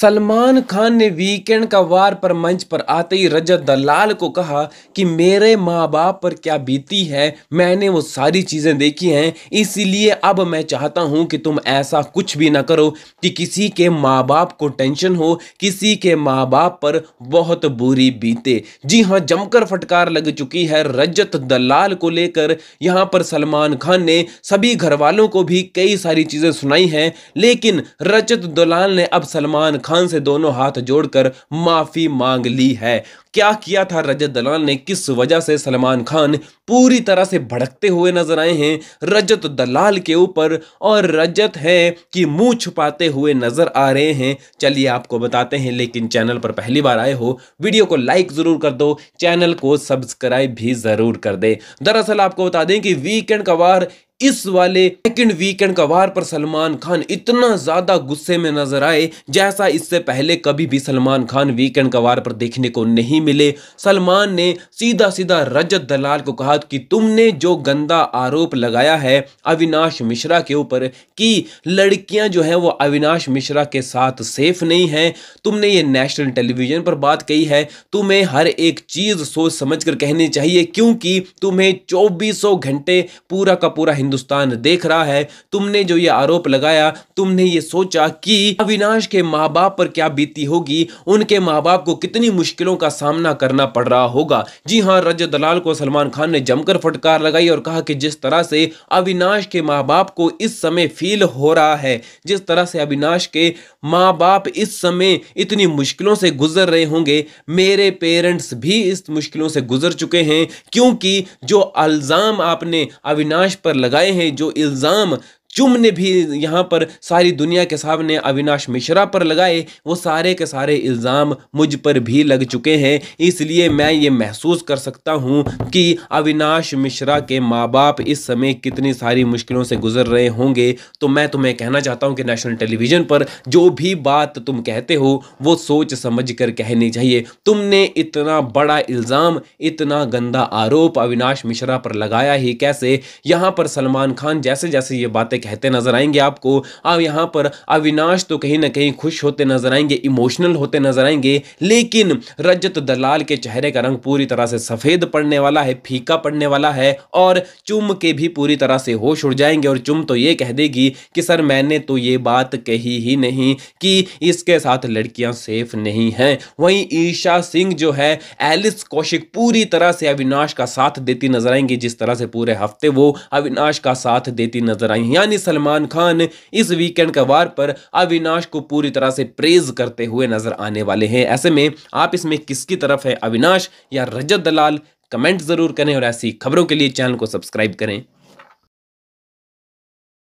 सलमान खान ने वीकेंड का वार पर मंच पर आते ही रजत दलाल को कहा कि मेरे माँ बाप पर क्या बीती है मैंने वो सारी चीज़ें देखी हैं इसीलिए अब मैं चाहता हूँ कि तुम ऐसा कुछ भी ना करो कि किसी के माँ बाप को टेंशन हो किसी के माँ बाप पर बहुत बुरी बीते जी हाँ जमकर फटकार लग चुकी है रजत दलाल को लेकर यहाँ पर सलमान खान ने सभी घर वालों को भी कई सारी चीज़ें सुनाई हैं लेकिन रजत दलाल ने अब सलमान खान खान से दोनों हाथ जोड़कर माफी मांग ली है क्या किया था रजत दलाल ने किस वजह से सलमान खान पूरी तरह से भड़कते हुए नजर आए हैं रजत दलाल के ऊपर और रजत है कि मुंह छुपाते हुए नजर आ रहे हैं चलिए आपको बताते हैं लेकिन चैनल पर पहली बार आए हो वीडियो को लाइक जरूर कर दो चैनल को सब्सक्राइब भी जरूर कर दे दरअसल आपको बता दें कि वीकेंड का वार इस वाले सेकंड वीकेंड का वार पर सलमान खान इतना ज्यादा गुस्से में नजर आए जैसा इससे पहले कभी भी सलमान खान वीकेंड का वार पर देखने को नहीं मिले सलमान ने सीधा सीधा रजत दलाल को कहा कि तुमने जो गंदा आरोप लगाया है अविनाश मिश्रा के ऊपर कि लड़कियां जो हैं वो अविनाश मिश्रा के साथ सेफ नहीं हैं तुमने ये नेशनल टेलीविजन पर बात कही है तुम्हें हर एक चीज़ सोच समझ कर कहनी चाहिए क्योंकि तुम्हें चौबीसों घंटे पूरा का पूरा हिंदुस्तान देख रहा है तुमने जो ये आरोप लगाया तुमने ये सोचा कि अविनाश के माँ बाप पर क्या बीती होगी उनके माँ बाप को कितनी मुश्किलों का सामना करना पड़ रहा होगा जी हाँ रजत दलाल को सलमान खान ने जमकर फटकार लगाई और कहा कि जिस तरह से अविनाश के माँ बाप को इस समय फील हो रहा है जिस तरह से अविनाश के माँ बाप इस समय इतनी मुश्किलों से गुजर रहे होंगे मेरे पेरेंट्स भी इस मुश्किलों से गुजर चुके हैं क्योंकि जो अल्ज़ाम आपने अविनाश पर लगाया लगाए हैं जो इल्ज़ाम चुम ने भी यहाँ पर सारी दुनिया के सामने अविनाश मिश्रा पर लगाए वो सारे के सारे इल्ज़ाम मुझ पर भी लग चुके हैं इसलिए मैं ये महसूस कर सकता हूँ कि अविनाश मिश्रा के माँ बाप इस समय कितनी सारी मुश्किलों से गुजर रहे होंगे तो मैं तुम्हें कहना चाहता हूँ कि नेशनल टेलीविज़न पर जो भी बात तुम कहते हो वो सोच समझ कर कहनी चाहिए तुमने इतना बड़ा इल्ज़ाम इतना गंदा आरोप अविनाश मिश्रा पर लगाया ही कैसे यहाँ पर सलमान खान जैसे जैसे ये बातें कहते नजर आएंगे आपको अब हाँ, यहाँ पर अविनाश तो कहीं ना कहीं खुश होते नजर आएंगे इमोशनल होते नजर आएंगे लेकिन रजत दलाल के चेहरे का रंग पूरी तरह से सफेद पड़ने वाला है फीका पड़ने वाला है और चुम के भी पूरी तरह से होश उड़ जाएंगे और चुम तो ये कह देगी कि सर मैंने तो ये बात कही ही नहीं कि इसके साथ लड़कियां सेफ नहीं हैं वहीं ईशा सिंह जो है एलिस कौशिक पूरी तरह से अविनाश का साथ देती नजर आएंगी जिस तरह से पूरे हफ्ते वो अविनाश का साथ देती नजर आई यानी यानी सलमान खान इस वीकेंड का वार पर अविनाश को पूरी तरह से प्रेज करते हुए नजर आने वाले हैं ऐसे में आप इसमें किसकी तरफ है अविनाश या रजत दलाल कमेंट जरूर करें और ऐसी खबरों के लिए चैनल को सब्सक्राइब करें